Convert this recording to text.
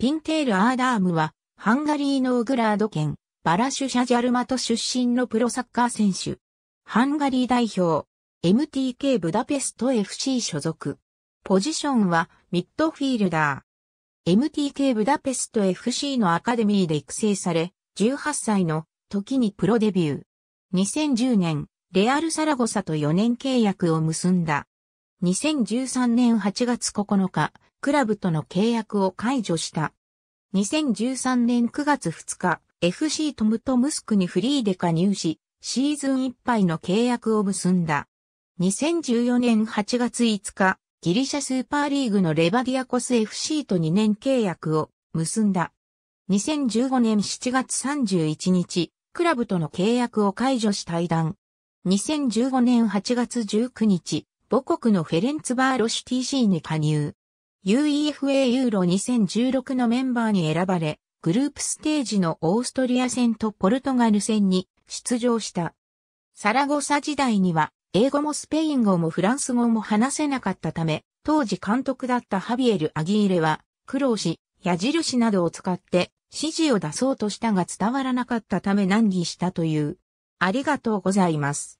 ピンテール・アーダームは、ハンガリーのオグラード県、バラシュシャジャルマト出身のプロサッカー選手。ハンガリー代表、MTK ブダペスト FC 所属。ポジションは、ミッドフィールダー。MTK ブダペスト FC のアカデミーで育成され、18歳の時にプロデビュー。2010年、レアル・サラゴサと4年契約を結んだ。2013年8月9日、クラブとの契約を解除した。2013年9月2日、FC トムトムスクにフリーで加入し、シーズンいっぱいの契約を結んだ。2014年8月5日、ギリシャスーパーリーグのレバディアコス FC と2年契約を結んだ。2015年7月31日、クラブとの契約を解除し対談。2015年8月19日、母国のフェレンツバーロシュ TC に加入。UEFA ユーロ2016のメンバーに選ばれ、グループステージのオーストリア戦とポルトガル戦に出場した。サラゴサ時代には、英語もスペイン語もフランス語も話せなかったため、当時監督だったハビエル・アギーレは、苦労し、矢印などを使って指示を出そうとしたが伝わらなかったため難儀したという。ありがとうございます。